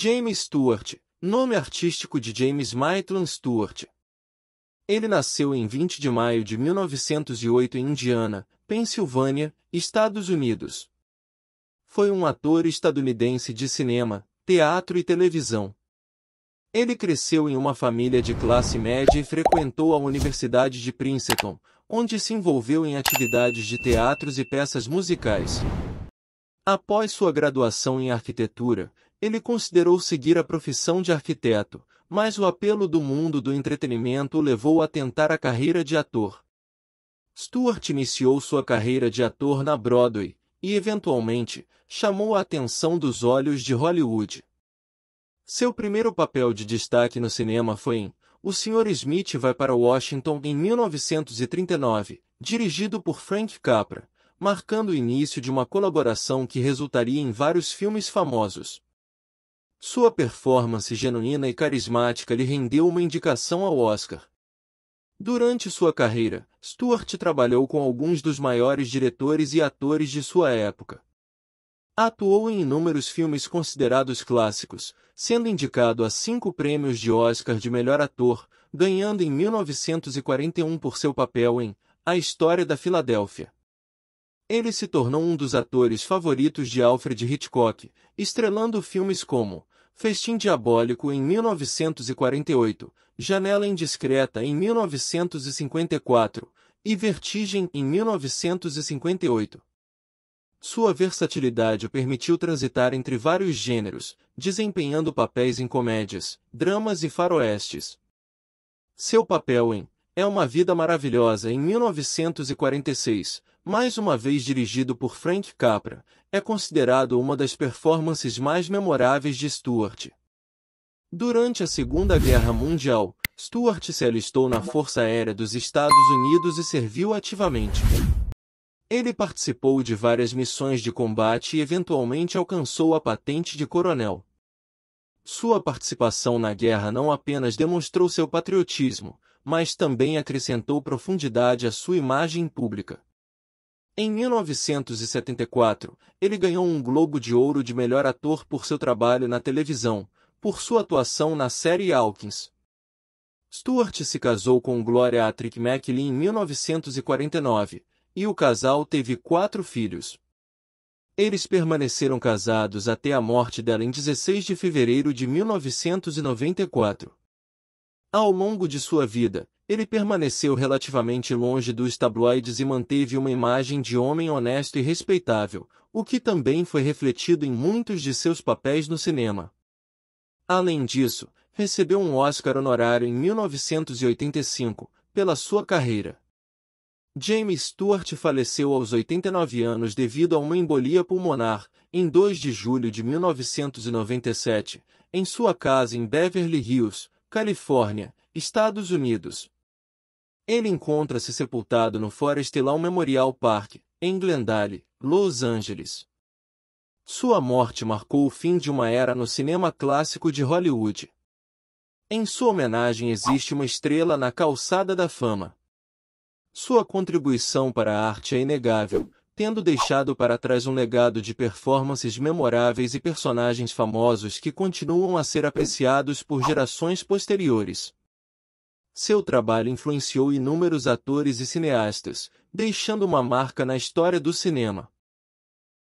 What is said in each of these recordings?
James Stewart, nome artístico de James Maitland Stewart. Ele nasceu em 20 de maio de 1908 em Indiana, Pensilvânia, Estados Unidos. Foi um ator estadunidense de cinema, teatro e televisão. Ele cresceu em uma família de classe média e frequentou a Universidade de Princeton, onde se envolveu em atividades de teatros e peças musicais. Após sua graduação em arquitetura, ele considerou seguir a profissão de arquiteto, mas o apelo do mundo do entretenimento o levou a tentar a carreira de ator. Stewart iniciou sua carreira de ator na Broadway e, eventualmente, chamou a atenção dos olhos de Hollywood. Seu primeiro papel de destaque no cinema foi em O Sr. Smith vai para Washington em 1939, dirigido por Frank Capra, marcando o início de uma colaboração que resultaria em vários filmes famosos. Sua performance genuína e carismática lhe rendeu uma indicação ao Oscar. Durante sua carreira, Stuart trabalhou com alguns dos maiores diretores e atores de sua época. Atuou em inúmeros filmes considerados clássicos, sendo indicado a cinco prêmios de Oscar de melhor ator, ganhando em 1941 por seu papel em A História da Filadélfia ele se tornou um dos atores favoritos de Alfred Hitchcock, estrelando filmes como Festim Diabólico em 1948, Janela Indiscreta em 1954 e Vertigem em 1958. Sua versatilidade o permitiu transitar entre vários gêneros, desempenhando papéis em comédias, dramas e faroestes. Seu papel em É uma Vida Maravilhosa em 1946 mais uma vez dirigido por Frank Capra, é considerado uma das performances mais memoráveis de Stuart. Durante a Segunda Guerra Mundial, Stuart se alistou na Força Aérea dos Estados Unidos e serviu ativamente. Ele participou de várias missões de combate e eventualmente alcançou a patente de coronel. Sua participação na guerra não apenas demonstrou seu patriotismo, mas também acrescentou profundidade à sua imagem pública. Em 1974, ele ganhou um Globo de Ouro de melhor ator por seu trabalho na televisão, por sua atuação na série Hawkins. Stewart se casou com Gloria Patrick McLean em 1949, e o casal teve quatro filhos. Eles permaneceram casados até a morte dela em 16 de fevereiro de 1994. Ao longo de sua vida, ele permaneceu relativamente longe dos tabloides e manteve uma imagem de homem honesto e respeitável, o que também foi refletido em muitos de seus papéis no cinema. Além disso, recebeu um Oscar honorário em 1985, pela sua carreira. James Stewart faleceu aos 89 anos devido a uma embolia pulmonar, em 2 de julho de 1997, em sua casa em Beverly Hills, Califórnia, Estados Unidos. Ele encontra-se sepultado no Forest Lawn Memorial Park, em Glendale, Los Angeles. Sua morte marcou o fim de uma era no cinema clássico de Hollywood. Em sua homenagem existe uma estrela na calçada da fama. Sua contribuição para a arte é inegável, tendo deixado para trás um legado de performances memoráveis e personagens famosos que continuam a ser apreciados por gerações posteriores. Seu trabalho influenciou inúmeros atores e cineastas, deixando uma marca na história do cinema.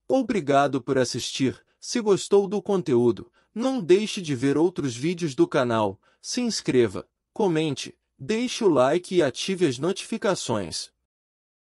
Obrigado por assistir. Se gostou do conteúdo, não deixe de ver outros vídeos do canal. Se inscreva, comente, deixe o like e ative as notificações.